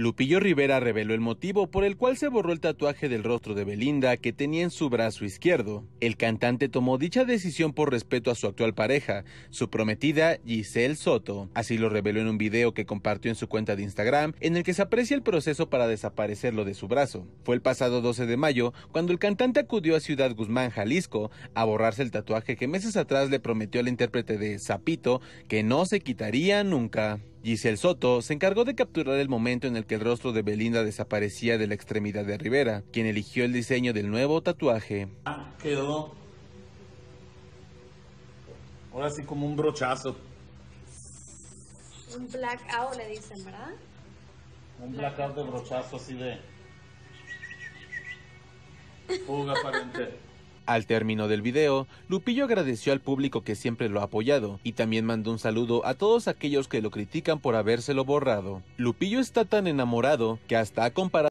Lupillo Rivera reveló el motivo por el cual se borró el tatuaje del rostro de Belinda que tenía en su brazo izquierdo. El cantante tomó dicha decisión por respeto a su actual pareja, su prometida Giselle Soto. Así lo reveló en un video que compartió en su cuenta de Instagram en el que se aprecia el proceso para desaparecerlo de su brazo. Fue el pasado 12 de mayo cuando el cantante acudió a Ciudad Guzmán, Jalisco, a borrarse el tatuaje que meses atrás le prometió al intérprete de Zapito que no se quitaría nunca. Giselle Soto se encargó de capturar el momento en el que el rostro de Belinda desaparecía de la extremidad de Rivera, quien eligió el diseño del nuevo tatuaje. Ah, quedó. Ahora sí como un brochazo. Un blackout le dicen, ¿verdad? Un blackout de brochazo así de... Fuga aparente. Al término del video, Lupillo agradeció al público que siempre lo ha apoyado y también mandó un saludo a todos aquellos que lo critican por habérselo borrado. Lupillo está tan enamorado que hasta ha comparado